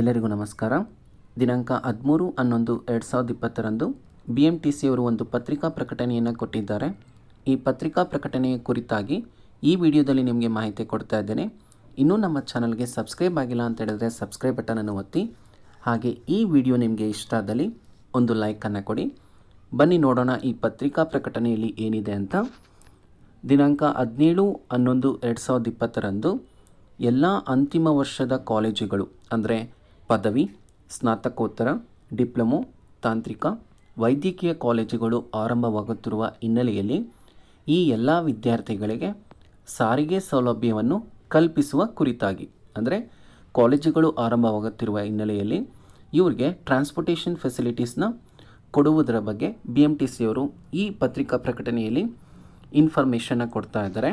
ಎಲ್ಲರಿಗೂ ನಮಸ್ಕಾರ ದಿನಾಂಕ ಹದಿಮೂರು ಹನ್ನೊಂದು ಎರಡು ಸಾವಿರದ ಇಪ್ಪತ್ತರಂದು ಬಿ ಎಮ್ ಟಿ ಸಿಯವರು ಒಂದು ಪತ್ರಿಕಾ ಪ್ರಕಟಣೆಯನ್ನು ಕೊಟ್ಟಿದ್ದಾರೆ ಈ ಪತ್ರಿಕಾ ಪ್ರಕಟಣೆಯ ಕುರಿತಾಗಿ ಈ ವಿಡಿಯೋದಲ್ಲಿ ನಿಮಗೆ ಮಾಹಿತಿ ಕೊಡ್ತಾ ಇದ್ದೇನೆ ಇನ್ನೂ ನಮ್ಮ ಚಾನಲ್ಗೆ ಸಬ್ಸ್ಕ್ರೈಬ್ ಆಗಿಲ್ಲ ಅಂತ ಹೇಳಿದ್ರೆ ಸಬ್ಸ್ಕ್ರೈಬ್ ಬಟನನ್ನು ಒತ್ತಿ ಹಾಗೆ ಈ ವಿಡಿಯೋ ನಿಮಗೆ ಇಷ್ಟ ಆದಲ್ಲಿ ಒಂದು ಲೈಕನ್ನು ಕೊಡಿ ಬನ್ನಿ ನೋಡೋಣ ಈ ಪತ್ರಿಕಾ ಪ್ರಕಟಣೆಯಲ್ಲಿ ಏನಿದೆ ಅಂತ ದಿನಾಂಕ ಹದಿನೇಳು ಹನ್ನೊಂದು ಎರಡು ಸಾವಿರದ ಇಪ್ಪತ್ತರಂದು ಎಲ್ಲ ಅಂತಿಮ ವರ್ಷದ ಕಾಲೇಜುಗಳು ಅಂದರೆ ಪದವಿ ಸ್ನಾತಕೋತ್ತರ ಡಿಪ್ಲೊಮೊ ತಾಂತ್ರಿಕ ವೈದ್ಯಕೀಯ ಕಾಲೇಜುಗಳು ಆರಂಭವಾಗುತ್ತಿರುವ ಹಿನ್ನೆಲೆಯಲ್ಲಿ ಈ ಎಲ್ಲ ವಿದ್ಯಾರ್ಥಿಗಳಿಗೆ ಸಾರಿಗೆ ಸೌಲಭ್ಯವನ್ನು ಕಲ್ಪಿಸುವ ಕುರಿತಾಗಿ ಅಂದರೆ ಕಾಲೇಜುಗಳು ಆರಂಭವಾಗುತ್ತಿರುವ ಹಿನ್ನೆಲೆಯಲ್ಲಿ ಇವ್ರಿಗೆ ಟ್ರಾನ್ಸ್ಪೋರ್ಟೇಷನ್ ಫೆಸಿಲಿಟೀಸ್ನ ಕೊಡುವುದರ ಬಗ್ಗೆ ಬಿ ಎಮ್ ಟಿ ಸಿಯವರು ಈ ಪತ್ರಿಕಾ ಪ್ರಕಟಣೆಯಲ್ಲಿ ಇನ್ಫಾರ್ಮೇಷನ್ನ ಕೊಡ್ತಾ ಇದ್ದಾರೆ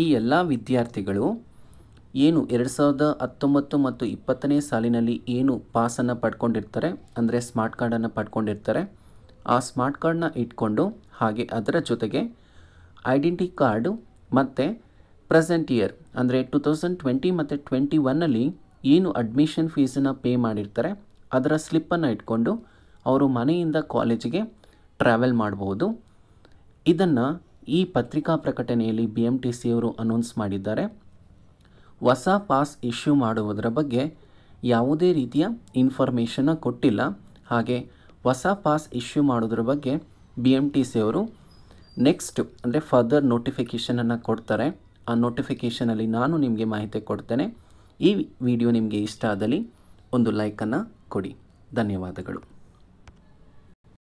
ಈ ಎಲ್ಲ ವಿದ್ಯಾರ್ಥಿಗಳು ಏನು ಎರಡು ಸಾವಿರದ ಹತ್ತೊಂಬತ್ತು ಮತ್ತು ಇಪ್ಪತ್ತನೇ ಸಾಲಿನಲ್ಲಿ ಏನು ಪಾಸನ್ನು ಪಡ್ಕೊಂಡಿರ್ತಾರೆ ಅಂದರೆ ಸ್ಮಾರ್ಟ್ ಕಾರ್ಡನ್ನು ಪಡ್ಕೊಂಡಿರ್ತಾರೆ ಆ ಸ್ಮಾರ್ಟ್ ಕಾರ್ಡನ್ನ ಇಟ್ಕೊಂಡು ಹಾಗೆ ಅದರ ಜೊತೆಗೆ ಐಡೆಂಟಿ ಕಾರ್ಡು ಮತ್ತು ಪ್ರೆಸೆಂಟ್ ಇಯರ್ ಅಂದರೆ ಟು ತೌಸಂಡ್ ಟ್ವೆಂಟಿ ಮತ್ತು ಟ್ವೆಂಟಿ ಒನ್ನಲ್ಲಿ ಏನು ಅಡ್ಮಿಷನ್ ಫೀಸನ್ನು ಪೇ ಮಾಡಿರ್ತಾರೆ ಅದರ ಸ್ಲಿಪ್ಪನ್ನು ಇಟ್ಕೊಂಡು ಅವರು ಮನೆಯಿಂದ ಕಾಲೇಜಿಗೆ ಟ್ರಾವೆಲ್ ಮಾಡಬಹುದು ಇದನ್ನು ಈ ಪತ್ರಿಕಾ ಪ್ರಕಟಣೆಯಲ್ಲಿ ಬಿ ಎಮ್ ಟಿ ಸಿಯವರು ಅನೌನ್ಸ್ ಮಾಡಿದ್ದಾರೆ ಹೊಸ ಪಾಸ್ ಇಶ್ಯೂ ಮಾಡುವುದರ ಬಗ್ಗೆ ಯಾವುದೇ ರೀತಿಯ ಇನ್ಫಾರ್ಮೇಷನ್ನ ಕೊಟ್ಟಿಲ್ಲ ಹಾಗೆ ಹೊಸ ಪಾಸ್ ಇಶ್ಯೂ ಮಾಡೋದ್ರ ಬಗ್ಗೆ ಬಿ ಎಮ್ ಟಿ ಸಿ ಅವರು ನೆಕ್ಸ್ಟ್ ಅಂದರೆ ಫರ್ದರ್ ನೋಟಿಫಿಕೇಷನನ್ನು ಕೊಡ್ತಾರೆ ಆ ನೋಟಿಫಿಕೇಷನಲ್ಲಿ ನಾನು ನಿಮಗೆ ಮಾಹಿತಿ ಕೊಡ್ತೇನೆ ಈ ವಿಡಿಯೋ ನಿಮಗೆ ಇಷ್ಟ ಆದಲ್ಲಿ ಒಂದು ಲೈಕನ್ನು ಕೊಡಿ ಧನ್ಯವಾದಗಳು